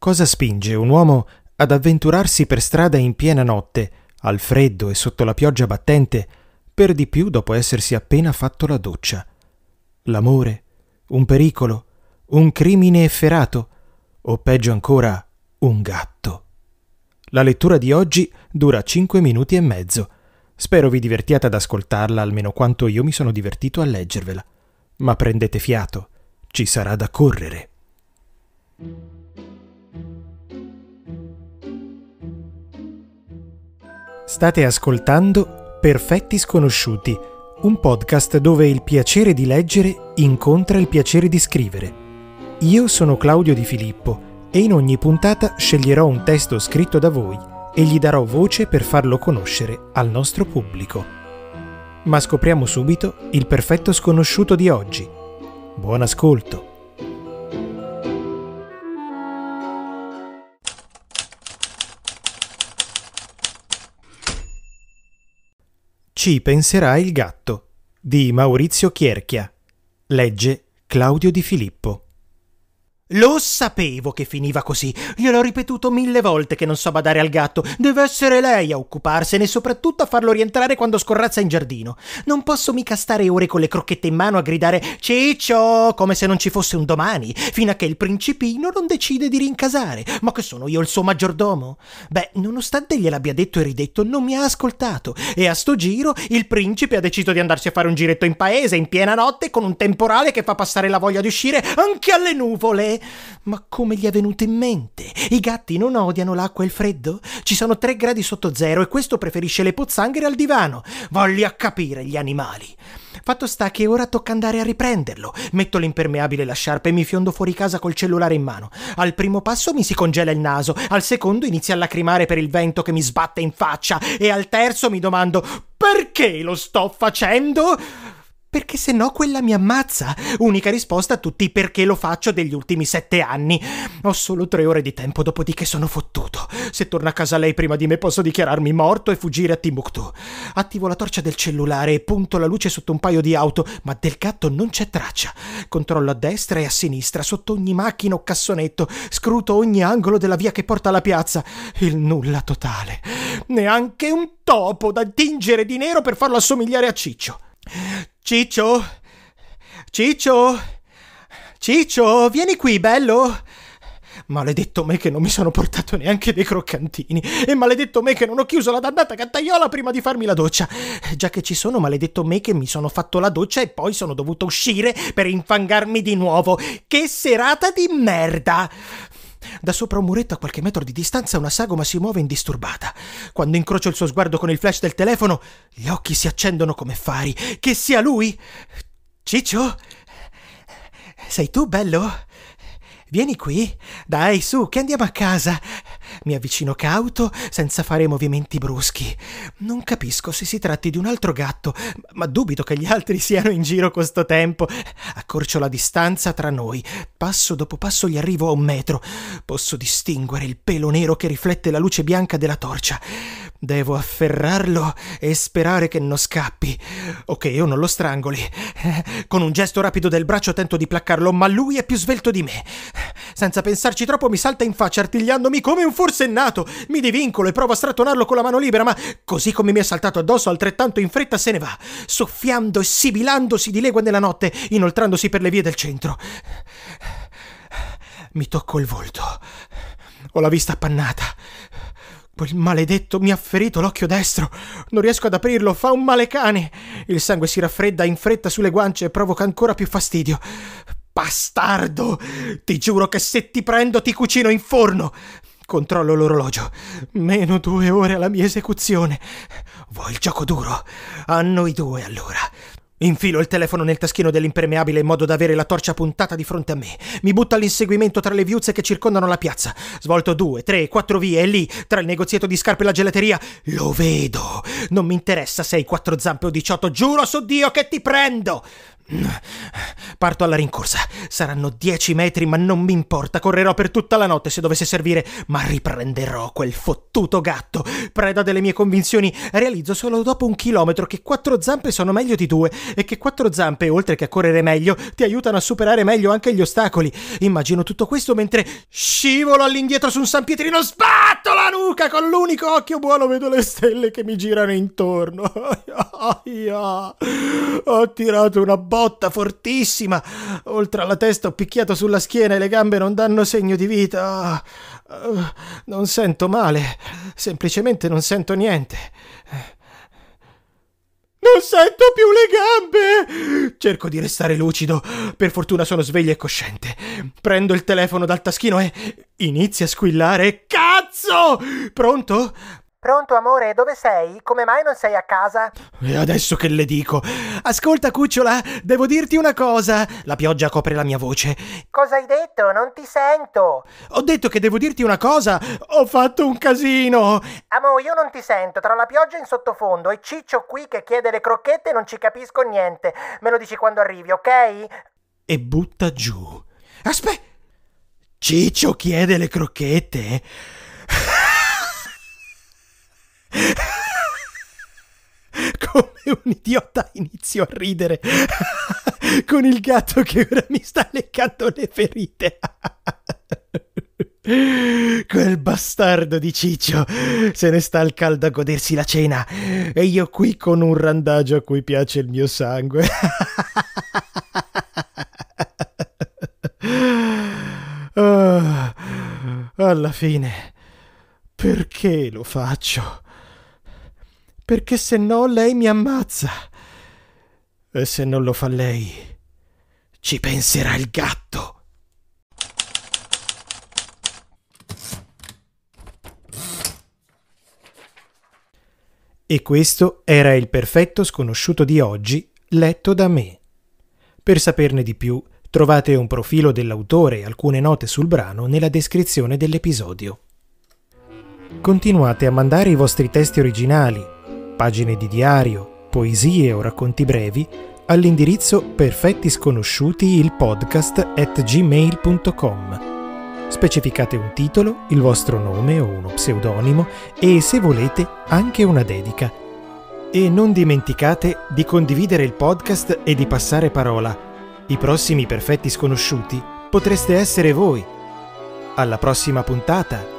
Cosa spinge un uomo ad avventurarsi per strada in piena notte, al freddo e sotto la pioggia battente, per di più dopo essersi appena fatto la doccia? L'amore? Un pericolo? Un crimine efferato? O peggio ancora, un gatto? La lettura di oggi dura 5 minuti e mezzo. Spero vi divertiate ad ascoltarla almeno quanto io mi sono divertito a leggervela. Ma prendete fiato, ci sarà da correre. State ascoltando Perfetti Sconosciuti, un podcast dove il piacere di leggere incontra il piacere di scrivere. Io sono Claudio Di Filippo e in ogni puntata sceglierò un testo scritto da voi e gli darò voce per farlo conoscere al nostro pubblico. Ma scopriamo subito il perfetto sconosciuto di oggi. Buon ascolto! Ci penserà il gatto di Maurizio Chierchia. Legge Claudio Di Filippo. Lo sapevo che finiva così. Gliel'ho ripetuto mille volte che non so badare al gatto. Deve essere lei a occuparsene e soprattutto a farlo rientrare quando scorrazza in giardino. Non posso mica stare ore con le crocchette in mano a gridare Ciccio come se non ci fosse un domani, fino a che il principino non decide di rincasare. Ma che sono io il suo maggiordomo? Beh, nonostante gliel'abbia detto e ridetto, non mi ha ascoltato. E a sto giro il principe ha deciso di andarsi a fare un giretto in paese in piena notte con un temporale che fa passare la voglia di uscire anche alle nuvole ma come gli è venuto in mente? I gatti non odiano l'acqua e il freddo? Ci sono tre gradi sotto zero e questo preferisce le pozzanghere al divano. Voglio a capire gli animali. Fatto sta che ora tocca andare a riprenderlo. Metto l'impermeabile e la sciarpa e mi fiondo fuori casa col cellulare in mano. Al primo passo mi si congela il naso, al secondo inizia a lacrimare per il vento che mi sbatte in faccia e al terzo mi domando perché lo sto facendo? Perché se no quella mi ammazza. Unica risposta a tutti perché lo faccio degli ultimi sette anni. Ho solo tre ore di tempo, dopodiché sono fottuto. Se torna a casa lei prima di me posso dichiararmi morto e fuggire a Timbuktu. Attivo la torcia del cellulare e punto la luce sotto un paio di auto, ma del gatto non c'è traccia. Controllo a destra e a sinistra, sotto ogni macchina o cassonetto, scruto ogni angolo della via che porta alla piazza. Il nulla totale. Neanche un topo da tingere di nero per farlo assomigliare a Ciccio. Ciccio! Ciccio! Ciccio, vieni qui, bello! Maledetto me che non mi sono portato neanche dei croccantini. E maledetto me che non ho chiuso la dannata cattaiola prima di farmi la doccia. Già che ci sono, maledetto me che mi sono fatto la doccia e poi sono dovuto uscire per infangarmi di nuovo. Che serata di merda! Da sopra un muretto a qualche metro di distanza una sagoma si muove indisturbata. Quando incrocio il suo sguardo con il flash del telefono, gli occhi si accendono come fari. Che sia lui! Ciccio? Sei tu, bello? Vieni qui, dai, su, che andiamo a casa. Mi avvicino cauto, senza fare movimenti bruschi. Non capisco se si tratti di un altro gatto, ma dubito che gli altri siano in giro questo tempo. Accorcio la distanza tra noi. Passo dopo passo gli arrivo a un metro. Posso distinguere il pelo nero che riflette la luce bianca della torcia. Devo afferrarlo e sperare che non scappi, o che io non lo strangoli. Con un gesto rapido del braccio tento di placcarlo, ma lui è più svelto di me. Senza pensarci troppo mi salta in faccia artigliandomi come un forsennato. Mi divincolo e provo a strattonarlo con la mano libera, ma così come mi è saltato addosso, altrettanto in fretta se ne va. Soffiando e sibilando si dilegua nella notte, inoltrandosi per le vie del centro. Mi tocco il volto. Ho la vista appannata. Quel maledetto mi ha ferito l'occhio destro. Non riesco ad aprirlo, fa un male cane. Il sangue si raffredda in fretta sulle guance e provoca ancora più fastidio. Bastardo! Ti giuro che se ti prendo ti cucino in forno! Controllo l'orologio. Meno due ore alla mia esecuzione. Vuoi il gioco duro? A noi due allora. Infilo il telefono nel taschino dell'impermeabile in modo da avere la torcia puntata di fronte a me. Mi butto all'inseguimento tra le viuzze che circondano la piazza. Svolto due, tre, quattro vie e lì, tra il negozietto di scarpe e la gelateria, lo vedo. Non mi interessa se hai quattro zampe o diciotto, giuro su Dio che ti prendo! Mm. Parto alla rincorsa. Saranno dieci metri, ma non mi importa. Correrò per tutta la notte se dovesse servire, ma riprenderò quel fottuto gatto. Preda delle mie convinzioni, realizzo solo dopo un chilometro che quattro zampe sono meglio di due e che quattro zampe, oltre che a correre meglio, ti aiutano a superare meglio anche gli ostacoli. Immagino tutto questo mentre scivolo all'indietro su un San Pietrino. Sbam! Luca, con l'unico occhio buono vedo le stelle che mi girano intorno. ho tirato una botta fortissima. Oltre alla testa ho picchiato sulla schiena e le gambe non danno segno di vita. Eh, non sento male, semplicemente non sento niente. Non sento più le gambe! Cerco di restare lucido. Per fortuna sono sveglio e cosciente. Prendo il telefono dal taschino e Inizia a squillare. Cazzo! Pronto? Pronto amore, dove sei? Come mai non sei a casa? E adesso che le dico? Ascolta cucciola, devo dirti una cosa. La pioggia copre la mia voce. Cosa hai detto? Non ti sento. Ho detto che devo dirti una cosa. Ho fatto un casino. Amore, io non ti sento, tra la pioggia in sottofondo e Ciccio qui che chiede le crocchette non ci capisco niente. Me lo dici quando arrivi, ok? E butta giù. Aspetta! Ciccio chiede le crocchette. Come un idiota inizio a ridere con il gatto che ora mi sta leccando le ferite. Quel bastardo di Ciccio se ne sta al caldo a godersi la cena e io qui con un randagio a cui piace il mio sangue. alla fine, perché lo faccio? Perché se no lei mi ammazza. E se non lo fa lei, ci penserà il gatto. E questo era il perfetto sconosciuto di oggi, letto da me. Per saperne di più, Trovate un profilo dell'autore e alcune note sul brano nella descrizione dell'episodio. Continuate a mandare i vostri testi originali, pagine di diario, poesie o racconti brevi all'indirizzo perfettisconosciuti il podcast at gmail.com. Specificate un titolo, il vostro nome o uno pseudonimo e, se volete, anche una dedica. E non dimenticate di condividere il podcast e di passare parola i prossimi perfetti sconosciuti potreste essere voi. Alla prossima puntata!